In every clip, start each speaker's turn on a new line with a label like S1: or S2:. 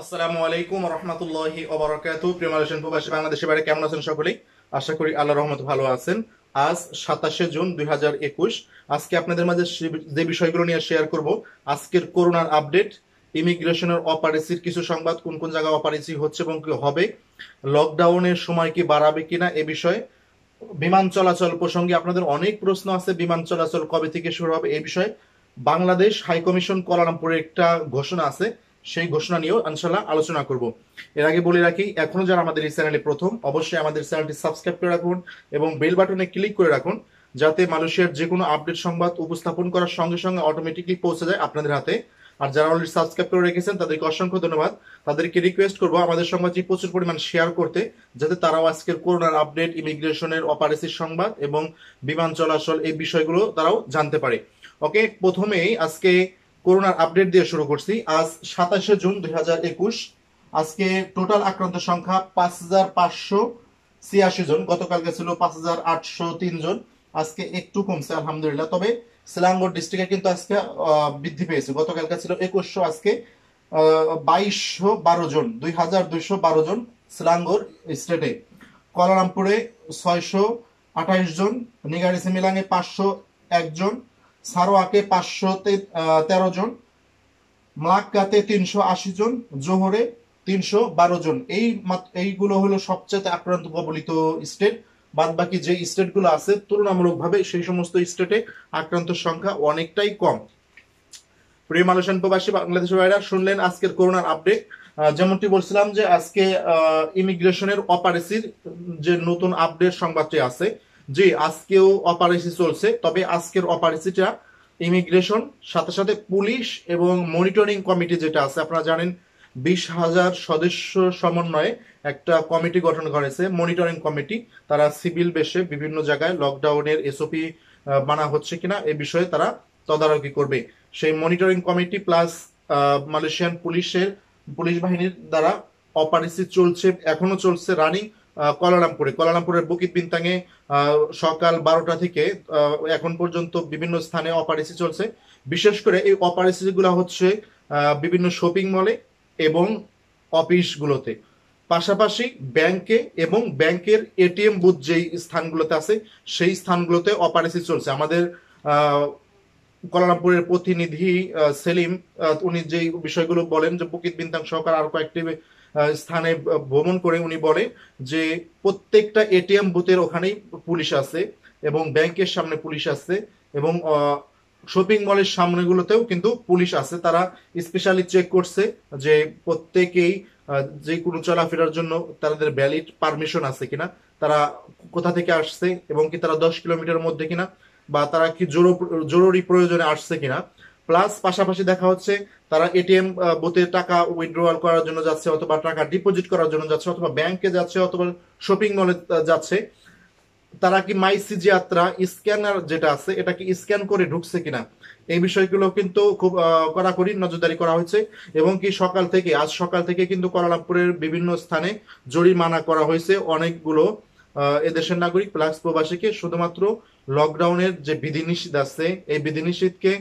S1: আসসালামু আলাইকুম রহমতুল্লাহি ওবরাকাতু প্রেমালেশন প্রবাসী বাংলাদেশের বাইরে কেমন আছেন সকলেই আশা করি আল্লাহ রহমত ভালো আছেন আজ সাতাশে জুন দুই আজকে আপনাদের মাঝে যে বিষয়গুলো নিয়ে শেয়ার করব আজকের করোনার আপডেট ইমিগ্রেশনের অপারেসির কিছু সংবাদ কোন কোন জায়গায় অপারেসি হচ্ছে এবং কি হবে লকডাউনের সময় কি বাড়াবে কিনা এ বিষয়ে বিমান চলাচল প্রসঙ্গে আপনাদের অনেক প্রশ্ন আছে বিমান চলাচল কবে থেকে শুরু হবে এ বিষয়ে বাংলাদেশ হাইকমিশন কলারামপুরে একটা ঘোষণা আছে সেই ঘোষণা নিয়েও ইনশাল্লাহ আলোচনা করব এর আগে বলে রাখি এখনো যারা আমাদের এই চ্যানেলে প্রথম অবশ্যই আমাদের চ্যানেলটি সাবস্ক্রাইব করে রাখুন এবং বেল বাটনে ক্লিক করে রাখুন যাতে মালয়েশিয়ার যে কোনো আপডেট সংবাদ উপস্থাপন করার সঙ্গে সঙ্গে অটোমেটিকলি পৌঁছে যায় আপনাদের হাতে আর যারা অলরেডি সাবস্ক্রাইব করে রেখেছেন তাদেরকে অসংখ্য ধন্যবাদ তাদেরকে রিকোয়েস্ট করবো আমাদের সংবাদটি প্রচুর পরিমাণ শেয়ার করতে যাতে তারাও আজকের করোনার আপডেট ইমিগ্রেশনের অপারেসির সংবাদ এবং বিমান চলাচল এই বিষয়গুলো তারাও জানতে পারে ওকে প্রথমেই আজকে করোনার আপডেট দিয়ে শুরু করছি আজ সাতাশে জুন দুই আজকে টোটাল আক্রান্ত সংখ্যা পাঁচ হাজার পাঁচশো ছিয়াশি জন গতকালকে ছিল পাঁচ হাজার আটশো তিন জন আজকে একটু কমছে আলহামদুলিল্লাহ তবে সিলাঙ্গর ডিস্ট্রিক্টে কিন্তু আজকে বৃদ্ধি পেয়েছে গতকালকে ছিল একুশশো আজকে বাইশশো বারো জন দুই হাজার দুইশো বারো জন সিলাঙ্গর স্টেটে কলারামপুরে ছয়শো আঠাইশ জন নিগারিসি মিলাঙে পাঁচশো একজন সারোয়াকে পাঁচশো তেরো জন মাকাতে তিনশো আশি জন জোহরে তিনশো বারো জন এই এইগুলো হলো সবচেয়ে আক্রান্ত কবলিত স্টেট বাদ বাকি যে স্টেটগুলো আছে তুলনামূলকভাবে সেই সমস্ত স্টেটে আক্রান্ত সংখ্যা অনেকটাই কম প্রিয় মালয়েশিয়ান প্রবাসী বাংলাদেশের ভাইরা শুনলেন আজকের করোনার আপডেট যেমনটি বলছিলাম যে আজকে ইমিগ্রেশনের অপারেসির যে নতুন আপডেট সংবাদটি আছে জি আজকেও অপারেসি চলছে তবে আজকের অপারেসিটা ইমিগ্রেশন সাথে সাথে পুলিশ এবং মনিটরিং কমিটি যেটা আছে আপনারা জানেন বিশ হাজার সদস্য সমন্বয়ে একটা কমিটি গঠন করেছে মনিটরিং কমিটি তারা সিভিল বেশে বিভিন্ন জায়গায় লকডাউনের এসওপি বানা হচ্ছে কিনা এ বিষয়ে তারা তদারকি করবে সেই মনিটরিং কমিটি প্লাস মালয়েশিয়ান পুলিশের পুলিশ বাহিনীর দ্বারা অপারেসি চলছে এখনো চলছে রানিং কলারামপুরে কলারামপুরের বুকিত বিন্তাঙে সকাল বারোটা থেকে এখন পর্যন্ত বিভিন্ন স্থানে অপারেসি চলছে বিশেষ করে এই অপারেসিগুলো হচ্ছে বিভিন্ন শপিং মলে এবং অফিসগুলোতে পাশাপাশি ব্যাংকে এবং ব্যাংকের এটিএম বুথ যেই স্থানগুলোতে আছে সেই স্থানগুলোতে অপারেসি চলছে আমাদের কলারামপুরের প্রতিনিধি সেলিম উনি যেই বিষয়গুলো বলেন যে বুকিত বিন্তাং সহকার আর কয়েকটি স্থানে ভ্রমণ করে উনি বলে যে প্রত্যেকটা এটিএম বুথের ওখানেই পুলিশ আছে এবং ব্যাংকের সামনে পুলিশ আছে এবং শপিং মলের সামনেগুলোতেও কিন্তু পুলিশ আছে তারা স্পেশালি চেক করছে যে প্রত্যেকেই যে কোনো চলাফেরার জন্য তাদের ভ্যালিড পারমিশন আছে কিনা তারা কোথা থেকে আসছে এবং কি তারা দশ কিলোমিটার মধ্যে কিনা বা তারা কি জরুরি প্রয়োজনে আসছে কিনা প্লাস পাশাপাশি দেখা হচ্ছে তারা এটিএম বুথে টাকা উইথড্রয়াল করার জন্য যাচ্ছে অথবা টাকা ডিপোজিট করার জন্য যাচ্ছে অথবা ব্যাংকে যাচ্ছে অথবা শপিং মলে যাচ্ছে তারা কি মাই সিজি যাত্রা স্ক্যানার যেটা আছে এটা কি স্ক্যান করে ঢুকছে কিনা এই বিষয়গুলো কিন্তু খুব কড়াকড়ি নজরদারি করা হয়েছে এবং কি সকাল থেকে আজ সকাল থেকে কিন্তু কলালামপুরের বিভিন্ন স্থানে জরিমানা করা হয়েছে অনেকগুলো এদেশের নাগরিক প্লাস প্রবাসীকে শুধুমাত্র লকডাউনের যে বিধিনিষেধ আছে এই বিধিনিষেধকে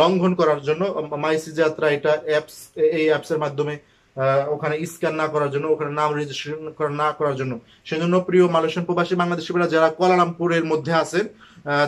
S1: লঙ্ঘন করার জন্য মাইসি যাত্রা এটা অ্যাপস এই অ্যাপসের মাধ্যমে ওখানে স্ক্যান না করার জন্য ওখানে নাম রেজিস্ট্রেশন না করার জন্য সেজন্য প্রিয় মালয়েশিয়ান প্রবাসী বাংলাদেশিরা যারা কোয়ালালামপুরের মধ্যে আছেন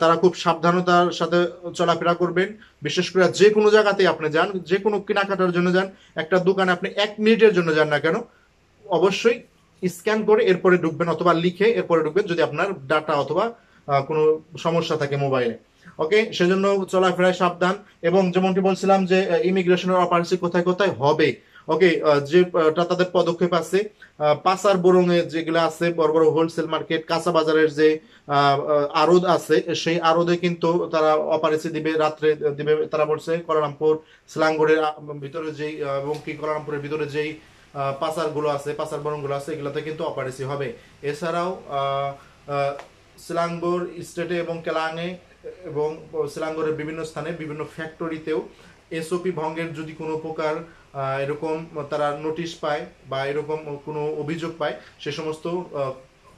S1: তারা খুব সাবধানতার সাথে চলাফেরা করবেন বিশেষ করে যে কোনো জায়গাতে আপনি যান যে কোনো কেনাকাটার জন্য যান একটা দোকানে আপনি এক মিনিটের জন্য যান না কেন অবশ্যই স্ক্যান করে এরপরে ঢুকবেন অথবা লিখে এরপরে ঢুকবেন যদি আপনার ডাটা অথবা কোনো সমস্যা থাকে মোবাইলে ওকে সেজন্য চলাফেরায় সাবধান এবং যেমনটি বলছিলাম যে ইমিগ্রেশনের অপারেন্সি কোথায় কোথায় হবে ওকে যে তাদের পদক্ষেপ আছে পাসার বোরঙে যেগুলো আছে বড় বড় হোলসেল মার্কেট কাঁচা বাজারের যে আরদ আছে সেই আরোদে কিন্তু তারা অপারেসি দিবে রাত্রে দিবে তারা বলছে কলারামপুর সিলাঙ্গুড়ের ভিতরে যেই এবং কি কলারামপুরের ভিতরে যেই গুলো আছে পাসার গুলো আছে এগুলাতে কিন্তু অপারেসি হবে এছাড়াও সিলাঙ্গুর স্টেটে এবং কেলাঙে এবং শ্রীলাঙ্গরের বিভিন্ন স্থানে বিভিন্ন ফ্যাক্টরিতেও এসওপি ভঙ্গের যদি কোনো প্রকার এরকম তারা নোটিশ পায় বা এরকম কোনো অভিযোগ পায় সে সমস্ত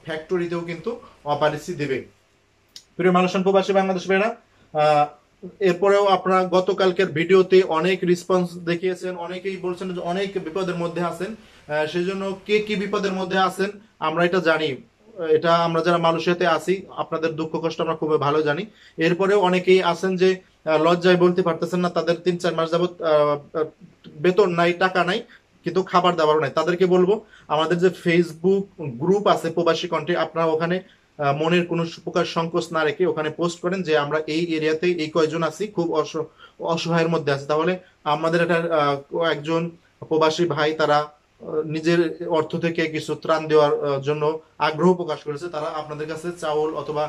S1: ফ্যাক্টরিতেও কিন্তু অপারিসি দেবে প্রিয় মানুষজন প্রবাসী বাংলাদেশ ভাইরা এরপরেও আপনারা গতকালকের ভিডিওতে অনেক রেসপন্স দেখিয়েছেন অনেকেই বলছেন যে অনেক বিপদের মধ্যে আছেন সেই জন্য কে কি বিপদের মধ্যে আছেন আমরা এটা জানি এটা আমরা যারা মালয়েশিয়াতে আছি আপনাদের দুঃখ কষ্ট আমরা খুবই ভালো জানি এরপরেও অনেকেই আছেন যে লজ্জায় বলতে পারতেছেন না তাদের তিন চার মাস যাবত বেতন নাই টাকা নাই কিন্তু খাবার দাবারও নাই তাদেরকে বলবো আমাদের যে ফেসবুক গ্রুপ আছে প্রবাসী কণ্ঠে আপনারা ওখানে মনের কোনো প্রকার সংকোচ না রেখে ওখানে পোস্ট করেন যে আমরা এই এরিয়াতে এই কয়জন আছি খুব অসহায়ের মধ্যে আছে তাহলে আমাদের একটা একজন প্রবাসী ভাই তারা নিজের অর্থ থেকে কিছু ত্রাণ দেওয়ার জন্য আগ্রহ প্রকাশ করেছে তারা আপনাদের কাছে চাউল অথবা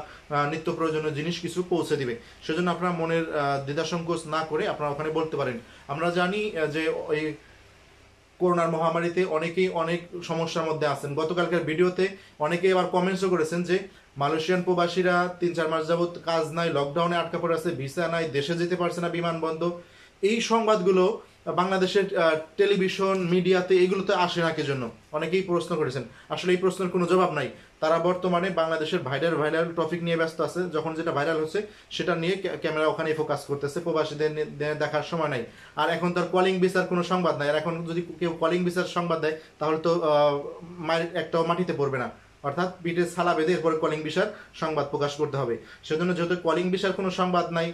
S1: নিত্য প্রয়োজনীয় জিনিস কিছু পৌঁছে দিবে সেজন্য আপনারা মনের দ্বিধা সংকোচ না করে আপনারা ওখানে বলতে পারেন আমরা জানি যে ওই করোনার মহামারীতে অনেকেই অনেক সমস্যার মধ্যে আছেন গতকালকার ভিডিওতে অনেকে এবার কমেন্টসও করেছেন যে মালয়েশিয়ান প্রবাসীরা তিন চার মাস যাবৎ কাজ নাই লকডাউনে আটকা পড়ে আছে ভিসা নাই দেশে যেতে পারছে না বিমানবন্দর এই সংবাদগুলো বাংলাদেশের টেলিভিশন মিডিয়াতে এগুলোতে আসে না জন্য অনেকেই প্রশ্ন করেছেন আসলে এই প্রশ্নের কোনো জবাব নাই তারা বর্তমানে বাংলাদেশের ভাইরাল ভাইরাল টপিক নিয়ে ব্যস্ত আছে যখন যেটা ভাইরাল হচ্ছে সেটা নিয়ে ক্যামেরা ওখানে ফোকাস করতেছে প্রবাসীদের দেখার সময় নাই আর এখন তার কলিং বিচার কোনো সংবাদ নাই আর এখন যদি কেউ কলিং বিচার সংবাদ দেয় তাহলে তো একটাও মাটিতে পড়বে না অর্থাৎ পিঠে ছালা বেঁধে এরপরে কলিং বিষয়ের সংবাদ প্রকাশ করতে হবে সেজন্য যেহেতু কলিং বিষয়ের কোনো সংবাদ নাই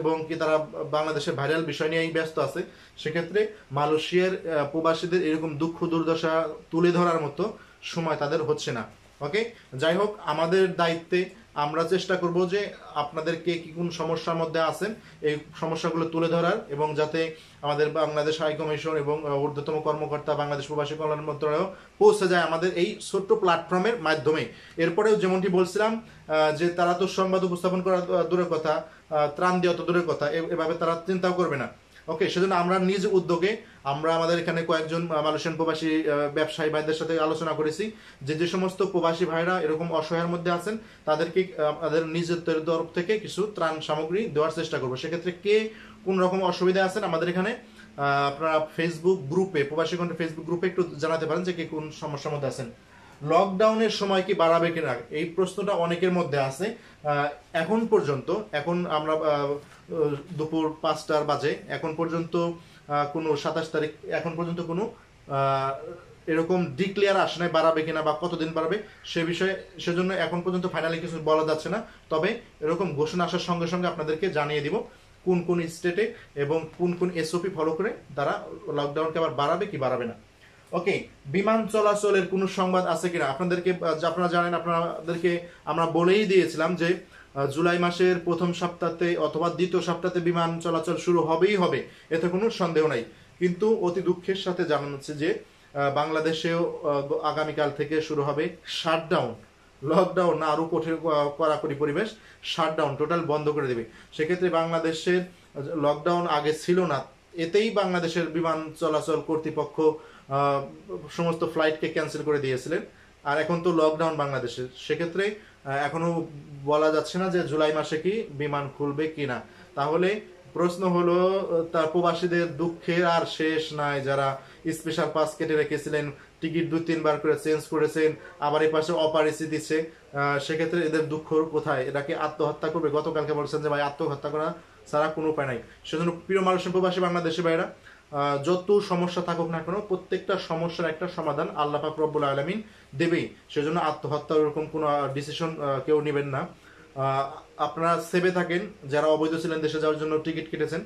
S1: এবং কি তারা বাংলাদেশে ভাইরাল বিষয় নিয়েই ব্যস্ত আছে সেক্ষেত্রে মালয়েশিয়ার প্রবাসীদের এরকম দুঃখ দুর্দশা তুলে ধরার মতো সময় তাদের হচ্ছে না ওকে যাই হোক আমাদের দায়িত্বে আমরা চেষ্টা করব যে আপনাদের কে কি কোন সমস্যার মধ্যে আছেন এই সমস্যাগুলো তুলে ধরার এবং যাতে আমাদের বাংলাদেশ হাই কমিশন এবং ঊর্ধ্বতম কর্মকর্তা বাংলাদেশ প্রবাসী কল্যাণ মন্ত্রণালয় পৌঁছে যায় আমাদের এই ছোট্ট প্ল্যাটফর্মের মাধ্যমে এরপরেও যেমনটি বলছিলাম যে তারা তো সংবাদ উপস্থাপন করা দূরের কথা ত্রাণ দেওয়া তো দূরের কথা এভাবে তারা চিন্তাও করবে না ওকে সেজন্য আমরা নিজ উদ্যোগে আমরা আমাদের এখানে কয়েকজন মালয়েশিয়ান প্রবাসী ব্যবসায়ী ভাইদের সাথে আলোচনা করেছি যে যে সমস্ত প্রবাসী ভাইরা এরকম অসহায়ের মধ্যে আছেন তাদেরকে তাদের নিজের তরফ থেকে কিছু ত্রাণ সামগ্রী দেওয়ার চেষ্টা করবো সেক্ষেত্রে কে কোন রকম অসুবিধা আছেন আমাদের এখানে আপনারা ফেসবুক গ্রুপে প্রবাসীগণ ফেসবুক গ্রুপে একটু জানাতে পারেন যে কে কোন সমস্যার মধ্যে আছেন লকডাউনের সময় কি বাড়াবে কিনা এই প্রশ্নটা অনেকের মধ্যে আছে এখন পর্যন্ত এখন আমরা দুপুর পাঁচটার বাজে এখন পর্যন্ত কোনো সাতাশ তারিখ এখন পর্যন্ত কোনো এরকম ডিক্লেয়ার আসে নাই বাড়াবে কিনা বা কতদিন বাড়াবে সে বিষয়ে সেজন্য এখন পর্যন্ত ফাইনালি কিছু বলা যাচ্ছে না তবে এরকম ঘোষণা আসার সঙ্গে সঙ্গে আপনাদেরকে জানিয়ে দিব কোন কোন স্টেটে এবং কোন কোন এসওপি ফলো করে তারা লকডাউনকে আবার বাড়াবে কি বাড়াবে না ওকে বিমান চলাচলের কোনো সংবাদ আছে কিনা আপনাদেরকে আপনারা জানেন আপনাদেরকে আমরা বলেই দিয়েছিলাম যে জুলাই মাসের প্রথম সপ্তাহে অথবা দ্বিতীয় সপ্তাহে বিমান চলাচল শুরু হবেই হবে এতে কোনো সন্দেহ নাই কিন্তু অতি দুঃখের সাথে জানাচ্ছে যে বাংলাদেশেও আগামীকাল থেকে শুরু হবে শাটডাউন লকডাউন না আরও কঠিন কড়াকড়ি পরিবেশ শাটডাউন টোটাল বন্ধ করে দেবে সেক্ষেত্রে বাংলাদেশের লকডাউন আগে ছিল না এতেই বাংলাদেশের বিমান চলাচল কর্তৃপক্ষ সমস্ত ফ্লাইটকে ক্যান্সেল করে দিয়েছিলেন আর এখন তো লকডাউন বাংলাদেশে সেক্ষেত্রে এখনও বলা যাচ্ছে না যে জুলাই মাসে কি বিমান খুলবে কি না তাহলে প্রশ্ন হলো তার প্রবাসীদের দুঃখের আর শেষ নাই যারা স্পেশাল পাস কেটে রেখেছিলেন টিকিট দুই তিনবার করে চেঞ্জ করেছেন আবার এ পাশে অপারেসি দিচ্ছে সেক্ষেত্রে এদের দুঃখ কোথায় এটাকে আত্মহত্যা করবে গতকালকে বলছেন যে ভাই আত্মহত্যা করা ছাড়া কোনো উপায় নাই সেজন্য প্রিয় মানুষের প্রবাসী বাংলাদেশি ভাইরা যত সমস্যা থাকুক না কেন প্রত্যেকটা সমস্যার একটা সমাধান আল্লাপাক পাক রব্বুল আলমিন দেবেই সেজন্য আত্মহত্যা ওরকম কোনো ডিসিশন কেউ নেবেন না আপনারা সেবে থাকেন যারা অবৈধ ছিলেন দেশে যাওয়ার জন্য টিকিট কেটেছেন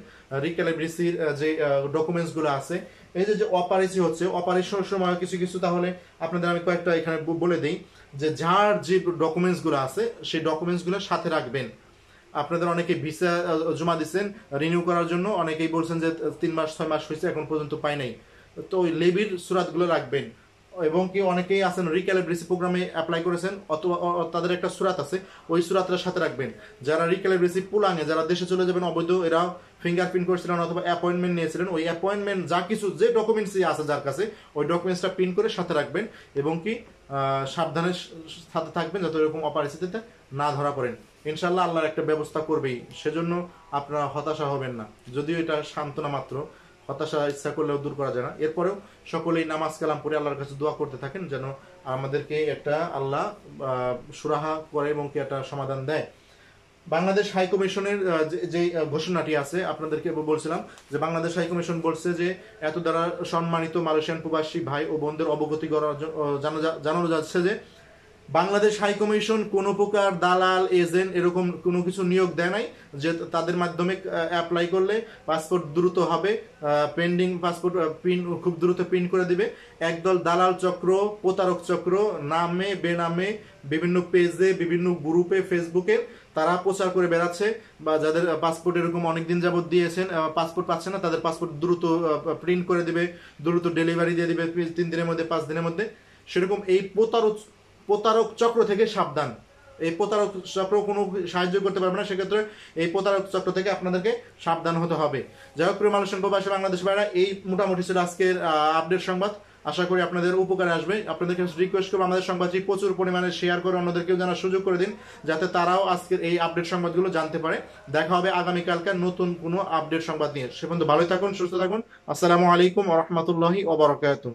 S1: রিক্যালিব্রিসির যে ডকুমেন্টসগুলো আছে এই যে যে অপারেশি হচ্ছে অপারেশনের সময় কিছু কিছু তাহলে আপনাদের আমি কয়েকটা এখানে বলে দিই যে যার যে ডকুমেন্টসগুলো আছে সেই ডকুমেন্টসগুলো সাথে রাখবেন আপনাদের অনেকে ভিসা জমা দিচ্ছেন রিনিউ করার জন্য অনেকেই বলছেন যে তিন মাস ছয় মাস হয়েছে এখন পর্যন্ত পাই নাই তো ওই লেবির সুরাতগুলো রাখবেন এবং কি অনেকেই আছেন রিক্যালিব্রেসি প্রোগ্রামে অ্যাপ্লাই করেছেন অথবা তাদের একটা সুরাত আছে ওই সুরাতটার সাথে রাখবেন যারা রিক্যালিব্রেসি পুলাঙে যারা দেশে চলে যাবেন অবৈধ এরা ফিঙ্গারপ্রিন্ট করেছিলেন অথবা অ্যাপয়েন্টমেন্ট নিয়েছিলেন ওই অ্যাপয়েন্টমেন্ট যা কিছু যে ডকুমেন্টসই আছে যার কাছে ওই ডকুমেন্টসটা প্রিন্ট করে সাথে রাখবেন এবং কি সাবধানের সাথে থাকবেন যাতে এরকম অপারিস্থিতিতে না ধরা পড়েন ইনশাল্লাহ আল্লাহর একটা ব্যবস্থা করবেই সেজন্য আপনারা হতাশা হবেন না যদিও এটা সান্ত্বনা মাত্র হতাশা ইচ্ছা করলেও দূর করা যায় না এরপরেও সকলেই নামাজ কালাম পরে আল্লাহর কাছে দোয়া করতে থাকেন যেন আমাদেরকে একটা আল্লাহ সুরাহা করে এবং কি একটা সমাধান দেয় বাংলাদেশ হাই কমিশনের যে ঘোষণাটি আছে আপনাদেরকে বলছিলাম যে বাংলাদেশ হাই কমিশন বলছে যে এত দ্বারা সম্মানিত মালয়েশিয়ান প্রবাসী ভাই ও বোনদের অবগতি করার জানানো যাচ্ছে যে বাংলাদেশ হাই কমিশন কোনো প্রকার দালাল এজেন্ট এরকম কোনো কিছু নিয়োগ দেয় নাই যে তাদের মাধ্যমে অ্যাপ্লাই করলে পাসপোর্ট দ্রুত হবে পেন্ডিং পাসপোর্ট প্রিন্ট খুব দ্রুত প্রিন্ট করে দিবে একদল দালাল চক্র প্রতারক চক্র নামে বেনামে বিভিন্ন পেজে বিভিন্ন গ্রুপে ফেসবুকে তারা প্রচার করে বেড়াচ্ছে বা যাদের পাসপোর্ট এরকম অনেকদিন যাবত দিয়েছেন পাসপোর্ট পাচ্ছে না তাদের পাসপোর্ট দ্রুত প্রিন্ট করে দিবে দ্রুত ডেলিভারি দিয়ে দিবে তিন দিনের মধ্যে পাঁচ দিনের মধ্যে সেরকম এই প্রতারক প্রতারক চক্র থেকে সাবধান এই প্রতারক চক্র কোনো সাহায্য করতে পারবে না সেক্ষেত্রে এই প্রতারক চক্র থেকে আপনাদেরকে সাবধান হতে হবে যাই হোক প্রিয় মানুষ প্রবাসী বাংলাদেশ ভাইরা এই মোটামুটি ছিল আজকের আপডেট সংবাদ আশা করি আপনাদের উপকারে আসবে আপনাদেরকে রিকোয়েস্ট করবো আমাদের সংবাদটি প্রচুর পরিমাণে শেয়ার করে অন্যদেরকেও জানার সুযোগ করে দিন যাতে তারাও আজকের এই আপডেট সংবাদগুলো জানতে পারে দেখা হবে আগামীকালকে নতুন কোনো আপডেট সংবাদ নিয়ে সে পর্যন্ত ভালোই থাকুন সুস্থ থাকুন আসসালামু আলাইকুম রহমতুল্লাহি ওবরাকাতুহ